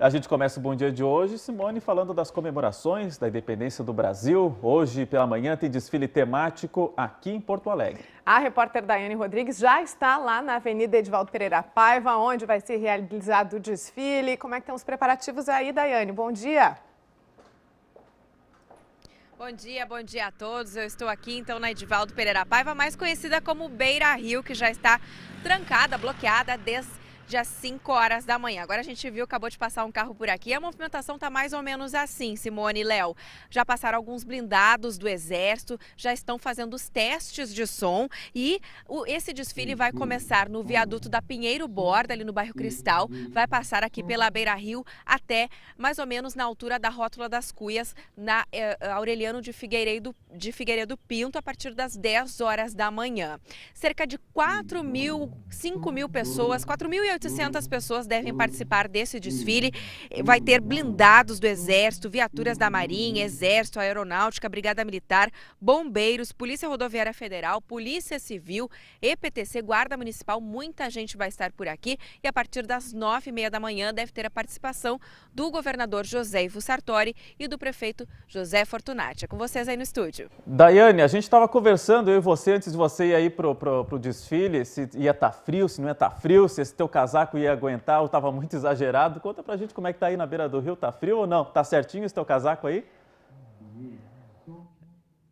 A gente começa o Bom Dia de hoje, Simone, falando das comemorações da independência do Brasil. Hoje pela manhã tem desfile temático aqui em Porto Alegre. A repórter Daiane Rodrigues já está lá na Avenida Edvaldo Pereira Paiva, onde vai ser realizado o desfile. Como é que estão os preparativos aí, Daiane? Bom dia! Bom dia, bom dia a todos. Eu estou aqui então na Edivaldo Pereira Paiva, mais conhecida como Beira Rio, que já está trancada, bloqueada desde às 5 horas da manhã. Agora a gente viu, acabou de passar um carro por aqui. A movimentação está mais ou menos assim, Simone e Léo. Já passaram alguns blindados do Exército, já estão fazendo os testes de som e o, esse desfile vai começar no viaduto da Pinheiro Borda, ali no bairro Cristal. Vai passar aqui pela Beira Rio até mais ou menos na altura da Rótula das Cuias, na eh, Aureliano de Figueiredo, de Figueiredo Pinto, a partir das 10 horas da manhã. Cerca de 4 mil, 5 mil pessoas, 4 mil e 1.800 pessoas devem hum. participar desse desfile. Vai ter blindados do Exército, viaturas da Marinha, Exército, Aeronáutica, Brigada Militar, Bombeiros, Polícia Rodoviária Federal, Polícia Civil, EPTC, Guarda Municipal. Muita gente vai estar por aqui e a partir das 9 e meia da manhã deve ter a participação do governador José Ivo Sartori e do prefeito José Fortunati. É com vocês aí no estúdio. Daiane, a gente estava conversando, eu e você, antes de você ir aí para o desfile, se ia estar tá frio, se não ia estar tá frio, se esse teu casal casaco ia aguentar ou estava muito exagerado. Conta pra gente como é que tá aí na beira do rio, tá frio ou não? Tá certinho esse teu casaco aí?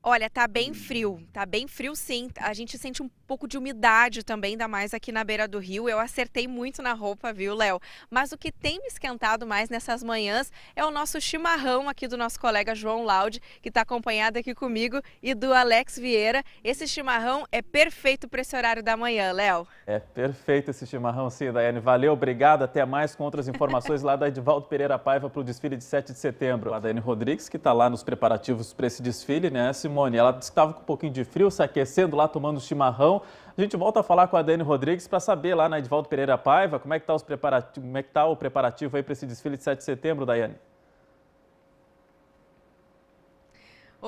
Olha, tá bem frio, tá bem frio sim. A gente sente um pouco de umidade também, ainda mais aqui na beira do rio. Eu acertei muito na roupa, viu, Léo? Mas o que tem me esquentado mais nessas manhãs é o nosso chimarrão aqui do nosso colega João Laude, que está acompanhado aqui comigo, e do Alex Vieira. Esse chimarrão é perfeito para esse horário da manhã, Léo. É perfeito esse chimarrão, sim, Daiane. Valeu, obrigado. Até mais com outras informações lá da Edivaldo Pereira Paiva para o desfile de 7 de setembro. A Daiane Rodrigues, que está lá nos preparativos para esse desfile, né, Simone? Ela estava com um pouquinho de frio, se aquecendo lá, tomando chimarrão. Então, a gente volta a falar com a Dani Rodrigues para saber lá na Edvaldo Pereira Paiva como é que está é tá o preparativo aí para esse desfile de 7 de setembro, Daiane.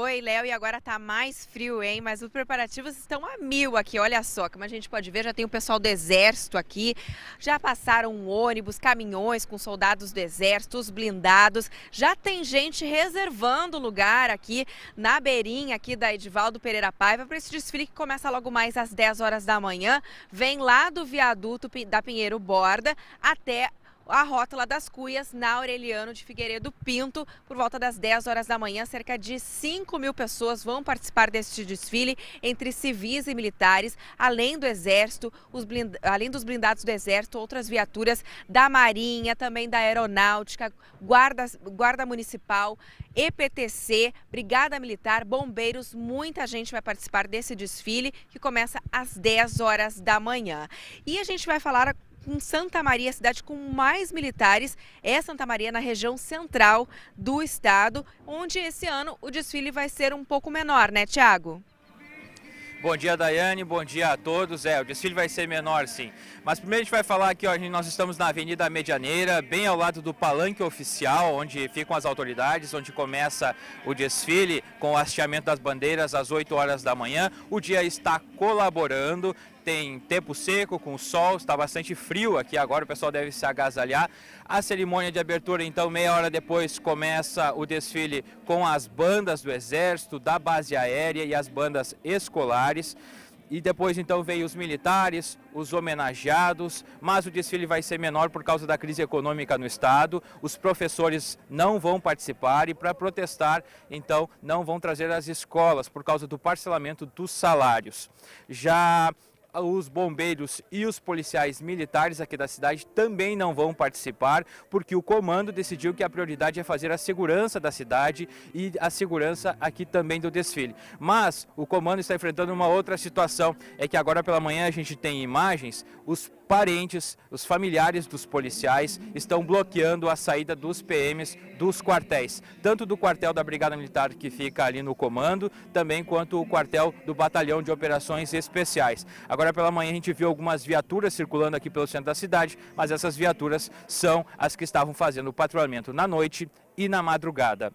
Oi, Léo, e agora tá mais frio, hein? Mas os preparativos estão a mil aqui, olha só. Como a gente pode ver, já tem o pessoal do Exército aqui. Já passaram ônibus, caminhões com soldados do Exército, os blindados. Já tem gente reservando lugar aqui na beirinha aqui da Edivaldo Pereira Paiva para esse desfile que começa logo mais às 10 horas da manhã. Vem lá do viaduto da Pinheiro Borda até a rótula das cuias na Aureliano de Figueiredo Pinto. Por volta das 10 horas da manhã, cerca de 5 mil pessoas vão participar deste desfile entre civis e militares, além do Exército, blind... além dos blindados do Exército, outras viaturas da Marinha, também da Aeronáutica, Guarda, Guarda Municipal, EPTC, Brigada Militar, Bombeiros, muita gente vai participar desse desfile que começa às 10 horas da manhã. E a gente vai falar em Santa Maria, a cidade com mais militares, é Santa Maria, na região central do estado, onde esse ano o desfile vai ser um pouco menor, né, Tiago? Bom dia, Daiane. Bom dia a todos. É, o desfile vai ser menor, sim. Mas primeiro a gente vai falar aqui, ó, nós estamos na Avenida Medianeira, bem ao lado do Palanque Oficial, onde ficam as autoridades, onde começa o desfile com o hasteamento das bandeiras às 8 horas da manhã. O dia está colaborando, tem tempo seco, com sol, está bastante frio aqui agora, o pessoal deve se agasalhar. A cerimônia de abertura, então, meia hora depois, começa o desfile com as bandas do Exército, da Base Aérea e as bandas escolares e depois então veio os militares, os homenageados, mas o desfile vai ser menor por causa da crise econômica no estado. Os professores não vão participar e para protestar, então não vão trazer as escolas por causa do parcelamento dos salários. Já os bombeiros e os policiais militares aqui da cidade também não vão participar, porque o comando decidiu que a prioridade é fazer a segurança da cidade e a segurança aqui também do desfile. Mas o comando está enfrentando uma outra situação, é que agora pela manhã a gente tem imagens, os parentes, os familiares dos policiais estão bloqueando a saída dos PMs dos quartéis, tanto do quartel da Brigada Militar que fica ali no comando, também quanto o quartel do Batalhão de Operações Especiais. Agora pela manhã a gente viu algumas viaturas circulando aqui pelo centro da cidade, mas essas viaturas são as que estavam fazendo o patrulhamento na noite e na madrugada.